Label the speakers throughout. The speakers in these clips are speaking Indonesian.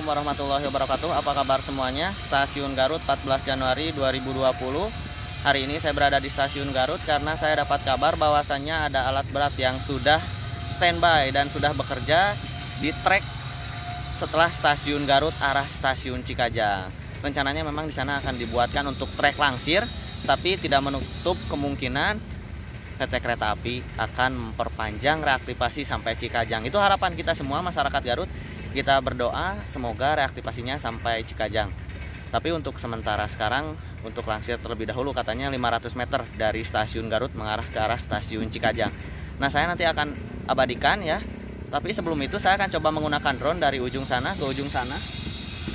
Speaker 1: Assalamualaikum warahmatullahi wabarakatuh Apa kabar semuanya? Stasiun Garut 14 Januari 2020 Hari ini saya berada di stasiun Garut Karena saya dapat kabar bahwasannya ada alat berat yang sudah standby Dan sudah bekerja di trek setelah stasiun Garut arah stasiun Cikajang Rencananya memang di sana akan dibuatkan untuk trek langsir Tapi tidak menutup kemungkinan PT Kereta Api akan memperpanjang reaktivasi sampai Cikajang. Itu harapan kita semua masyarakat Garut kita berdoa semoga reaktivasinya sampai Cikajang tapi untuk sementara sekarang untuk lansir terlebih dahulu katanya 500 meter dari stasiun Garut mengarah ke arah stasiun Cikajang nah saya nanti akan abadikan ya tapi sebelum itu saya akan coba menggunakan drone dari ujung sana ke ujung sana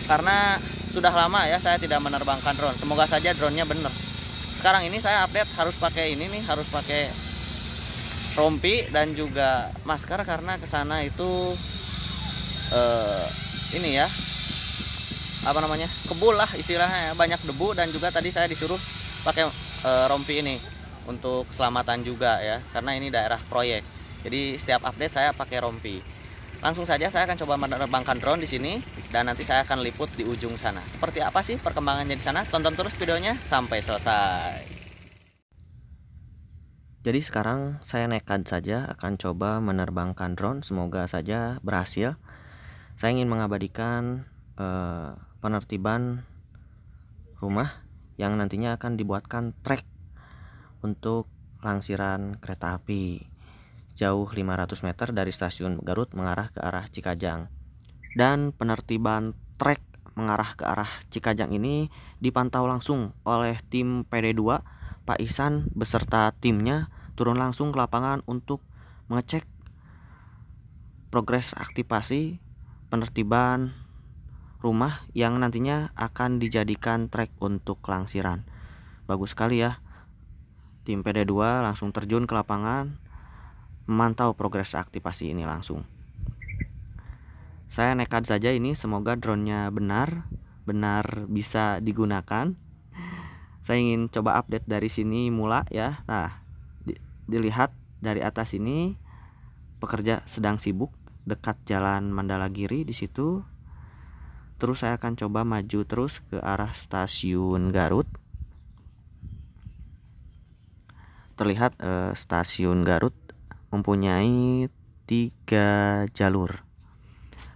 Speaker 1: karena sudah lama ya saya tidak menerbangkan drone semoga saja drone-nya benar sekarang ini saya update harus pakai ini nih harus pakai rompi dan juga masker karena ke sana itu uh, ini ya apa namanya kebul lah istilahnya ya. banyak debu dan juga tadi saya disuruh pakai uh, rompi ini untuk keselamatan juga ya karena ini daerah proyek jadi setiap update saya pakai rompi langsung saja saya akan coba menerbangkan drone di sini dan nanti saya akan liput di ujung sana seperti apa sih perkembangannya di sana tonton terus videonya sampai selesai jadi sekarang saya nekat saja akan coba menerbangkan drone semoga saja berhasil saya ingin mengabadikan uh, penertiban rumah yang nantinya akan dibuatkan trek untuk langsiran kereta api jauh 500 meter dari stasiun Garut mengarah ke arah Cikajang dan penertiban trek mengarah ke arah Cikajang ini dipantau langsung oleh tim PD2 Pak Isan beserta timnya turun langsung ke lapangan untuk mengecek progres aktivasi penertiban rumah yang nantinya akan dijadikan trek untuk langsiran. Bagus sekali ya. Tim PD2 langsung terjun ke lapangan memantau progres aktivasi ini langsung. Saya nekat saja ini semoga drone-nya benar, benar bisa digunakan. Saya ingin coba update dari sini mula ya. Nah, di, dilihat dari atas ini pekerja sedang sibuk dekat Jalan Mandalagiri di situ. Terus saya akan coba maju terus ke arah stasiun Garut. Terlihat eh, stasiun Garut mempunyai tiga jalur.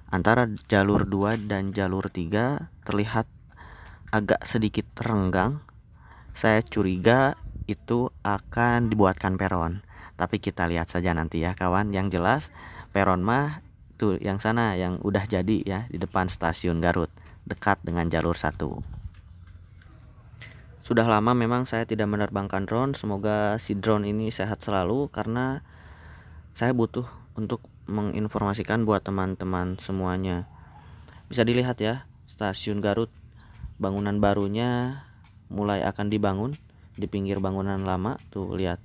Speaker 1: Antara jalur 2 dan jalur 3 terlihat agak sedikit renggang. Saya curiga itu akan dibuatkan peron. Tapi kita lihat saja nanti ya kawan. Yang jelas peron mah tuh yang sana yang udah jadi ya di depan stasiun Garut dekat dengan jalur 1 sudah lama memang saya tidak menerbangkan drone semoga si drone ini sehat selalu karena saya butuh untuk menginformasikan buat teman-teman semuanya bisa dilihat ya stasiun Garut bangunan barunya mulai akan dibangun di pinggir bangunan lama tuh lihat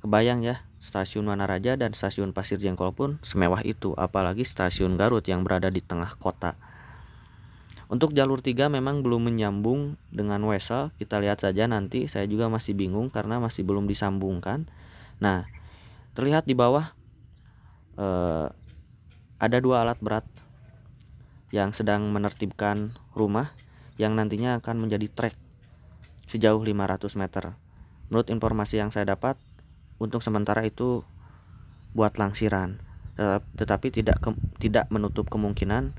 Speaker 1: Kebayang ya, stasiun Wanaraja dan stasiun Pasir Jengkol pun semewah itu, apalagi stasiun Garut yang berada di tengah kota. Untuk jalur 3 memang belum menyambung dengan Wesel, kita lihat saja nanti, saya juga masih bingung karena masih belum disambungkan. Nah, terlihat di bawah eh, ada dua alat berat yang sedang menertibkan rumah yang nantinya akan menjadi trek sejauh 500 meter. Menurut informasi yang saya dapat, untuk sementara itu buat langsiran tetapi tidak ke, tidak menutup kemungkinan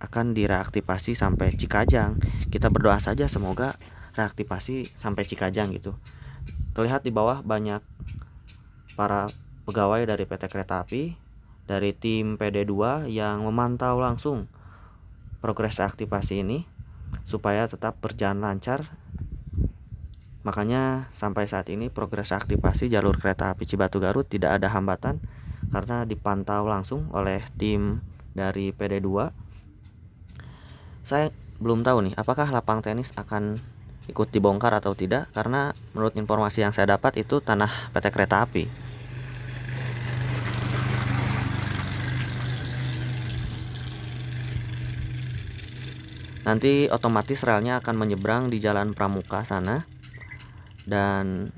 Speaker 1: akan direaktivasi sampai Cikajang kita berdoa saja semoga reaktivasi sampai Cikajang gitu terlihat di bawah banyak para pegawai dari PT Kereta Api dari tim PD2 yang memantau langsung progres aktivasi ini supaya tetap berjalan lancar Makanya sampai saat ini progres aktivasi jalur kereta api Cibatu Garut tidak ada hambatan karena dipantau langsung oleh tim dari PD2. Saya belum tahu nih apakah lapang tenis akan ikut dibongkar atau tidak karena menurut informasi yang saya dapat itu tanah PT Kereta Api. Nanti otomatis relnya akan menyeberang di jalan Pramuka sana dan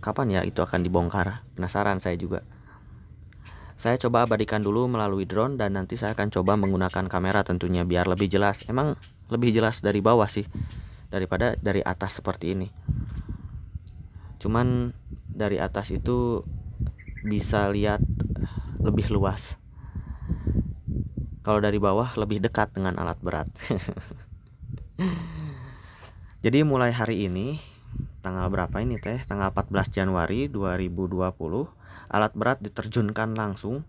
Speaker 1: kapan ya itu akan dibongkar penasaran saya juga saya coba abadikan dulu melalui drone dan nanti saya akan coba menggunakan kamera tentunya biar lebih jelas emang lebih jelas dari bawah sih daripada dari atas seperti ini cuman dari atas itu bisa lihat lebih luas kalau dari bawah lebih dekat dengan alat berat jadi mulai hari ini tanggal berapa ini teh tanggal 14 Januari 2020 alat berat diterjunkan langsung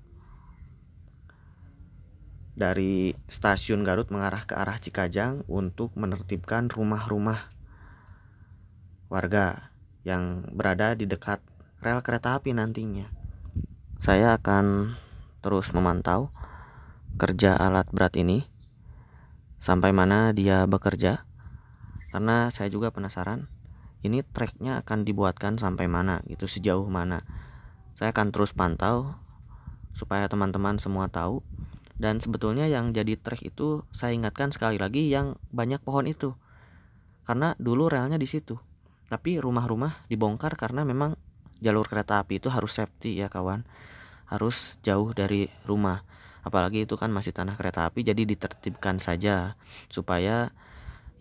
Speaker 1: dari stasiun Garut mengarah ke arah Cikajang untuk menertibkan rumah-rumah warga yang berada di dekat rel kereta api nantinya. Saya akan terus memantau kerja alat berat ini sampai mana dia bekerja karena saya juga penasaran ini tracknya akan dibuatkan sampai mana gitu sejauh mana saya akan terus pantau supaya teman-teman semua tahu dan sebetulnya yang jadi track itu saya ingatkan sekali lagi yang banyak pohon itu karena dulu relnya di situ tapi rumah-rumah dibongkar karena memang jalur kereta api itu harus safety ya kawan harus jauh dari rumah apalagi itu kan masih tanah kereta api jadi ditertibkan saja supaya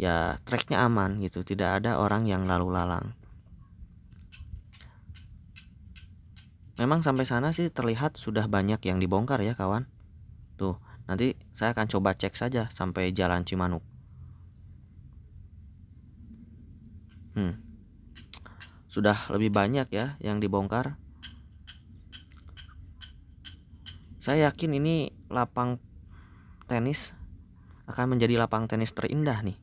Speaker 1: ya treknya aman gitu tidak ada orang yang lalu lalang memang sampai sana sih terlihat sudah banyak yang dibongkar ya kawan tuh nanti saya akan coba cek saja sampai jalan Cimanuk hmm sudah lebih banyak ya yang dibongkar saya yakin ini lapang tenis akan menjadi lapang tenis terindah nih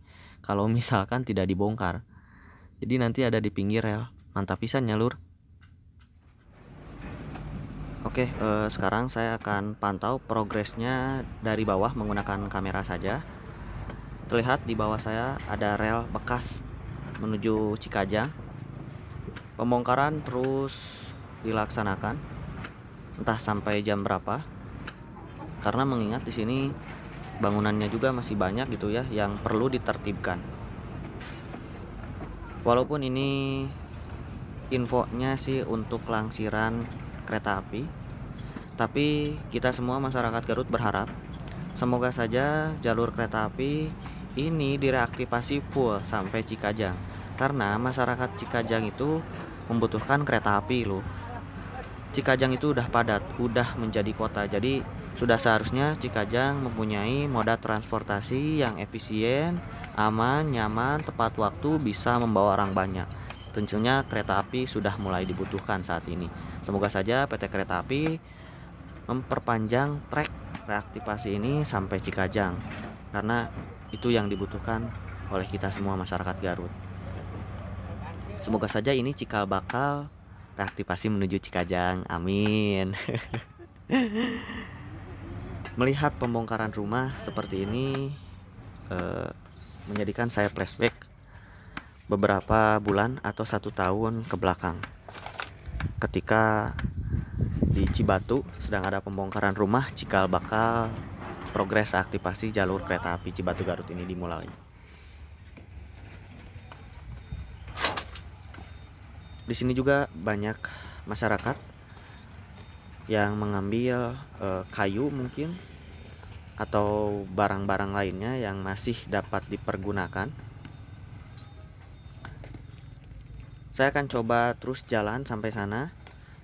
Speaker 1: kalau misalkan tidak dibongkar. Jadi nanti ada di pinggir rel. Mantap pisan ya lur. Oke, eh, sekarang saya akan pantau progresnya dari bawah menggunakan kamera saja. Terlihat di bawah saya ada rel bekas menuju Cikajang. Pembongkaran terus dilaksanakan entah sampai jam berapa. Karena mengingat di sini bangunannya juga masih banyak gitu ya yang perlu ditertibkan. Walaupun ini infonya sih untuk langsiran kereta api, tapi kita semua masyarakat Garut berharap semoga saja jalur kereta api ini direaktivasi full sampai Cikajang karena masyarakat Cikajang itu membutuhkan kereta api loh. Cikajang itu udah padat, udah menjadi kota. Jadi sudah seharusnya Cikajang mempunyai moda transportasi yang efisien, aman, nyaman, tepat waktu, bisa membawa orang banyak. Tentunya kereta api sudah mulai dibutuhkan saat ini. Semoga saja PT Kereta Api memperpanjang trek reaktivasi ini sampai Cikajang karena itu yang dibutuhkan oleh kita semua masyarakat Garut. Semoga saja ini cikal bakal reaktivasi menuju Cikajang. Amin. Melihat pembongkaran rumah seperti ini eh, menjadikan saya flashback beberapa bulan atau satu tahun ke belakang ketika di Cibatu sedang ada pembongkaran rumah cikal bakal progres aktivasi jalur kereta api Cibatu Garut ini dimulai. Di sini juga banyak masyarakat yang mengambil e, kayu mungkin atau barang-barang lainnya yang masih dapat dipergunakan. Saya akan coba terus jalan sampai sana,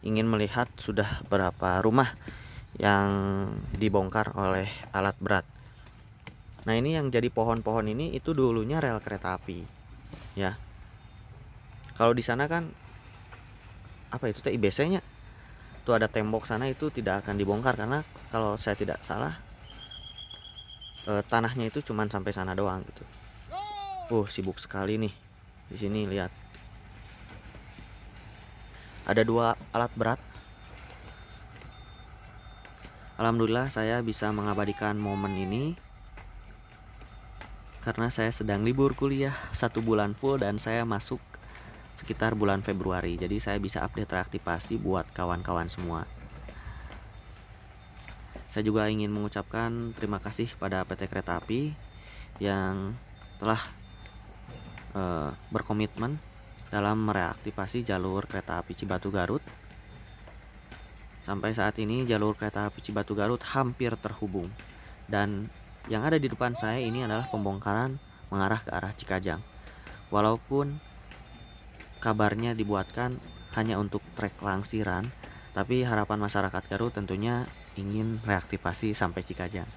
Speaker 1: ingin melihat sudah berapa rumah yang dibongkar oleh alat berat. Nah, ini yang jadi pohon-pohon ini itu dulunya rel kereta api. Ya. Kalau di sana kan apa itu tibc nya Itu ada tembok sana itu tidak akan dibongkar karena kalau saya tidak salah uh, tanahnya itu cuman sampai sana doang gitu. Uh, sibuk sekali nih. Di sini lihat. Ada dua alat berat. Alhamdulillah saya bisa mengabadikan momen ini karena saya sedang libur kuliah satu bulan full dan saya masuk sekitar bulan Februari jadi saya bisa update reaktivasi buat kawan-kawan semua saya juga ingin mengucapkan terima kasih pada PT Kereta Api yang telah uh, berkomitmen dalam mereaktivasi jalur kereta api Cibatu Garut. Sampai saat ini jalur kereta api Cibatu Garut hampir terhubung dan yang ada di depan saya ini adalah pembongkaran mengarah ke arah Cikajang. Walaupun kabarnya dibuatkan hanya untuk trek langsiran, tapi harapan masyarakat Garut tentunya ingin reaktivasi sampai Cikajang.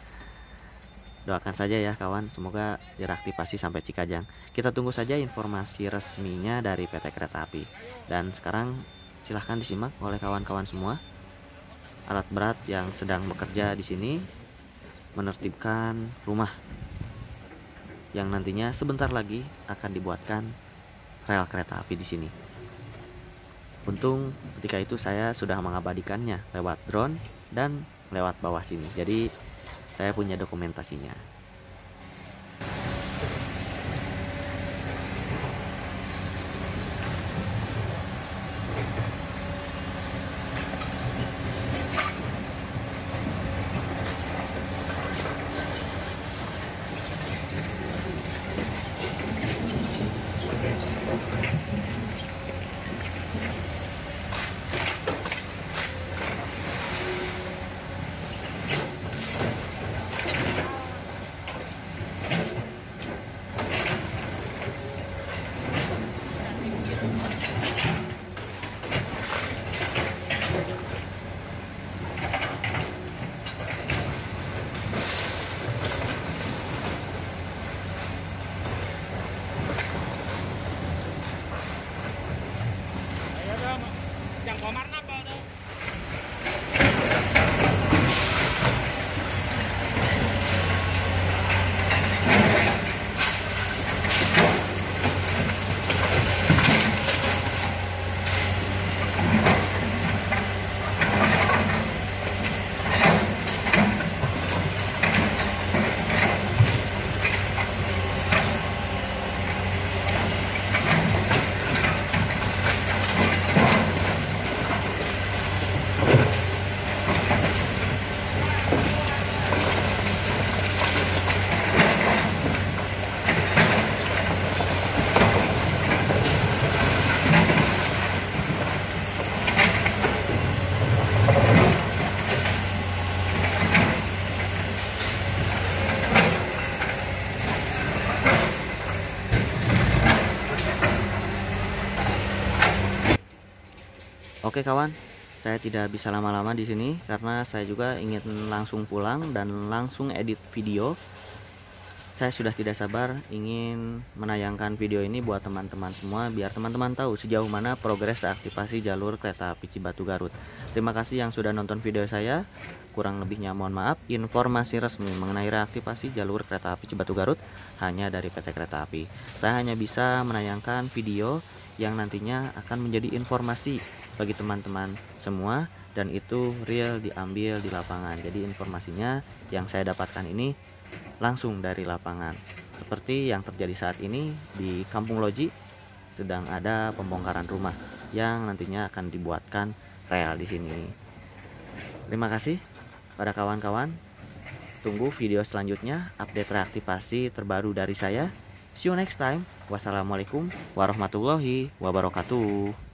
Speaker 1: Doakan saja ya kawan, semoga direaktivasi sampai Cikajang. Kita tunggu saja informasi resminya dari PT Kereta Api. Dan sekarang silahkan disimak oleh kawan-kawan semua. Alat berat yang sedang bekerja di sini menertibkan rumah yang nantinya sebentar lagi akan dibuatkan rel kereta api di sini. Untung ketika itu saya sudah mengabadikannya lewat drone dan lewat bawah sini. Jadi saya punya dokumentasinya. Oke kawan, saya tidak bisa lama-lama di sini karena saya juga ingin langsung pulang dan langsung edit video. Saya sudah tidak sabar ingin menayangkan video ini buat teman-teman semua biar teman-teman tahu sejauh mana progres aktivasi jalur kereta api Cibatu Garut. Terima kasih yang sudah nonton video saya. Kurang lebihnya mohon maaf. Informasi resmi mengenai reaktivasi jalur kereta api Cibatu Garut hanya dari PT Kereta Api. Saya hanya bisa menayangkan video yang nantinya akan menjadi informasi bagi teman-teman semua dan itu real diambil di lapangan. Jadi informasinya yang saya dapatkan ini langsung dari lapangan. Seperti yang terjadi saat ini di Kampung Loji sedang ada pembongkaran rumah yang nantinya akan dibuatkan real di sini. Terima kasih pada kawan-kawan. Tunggu video selanjutnya update reaktivasi terbaru dari saya. See you next time. Wassalamualaikum warahmatullahi wabarakatuh.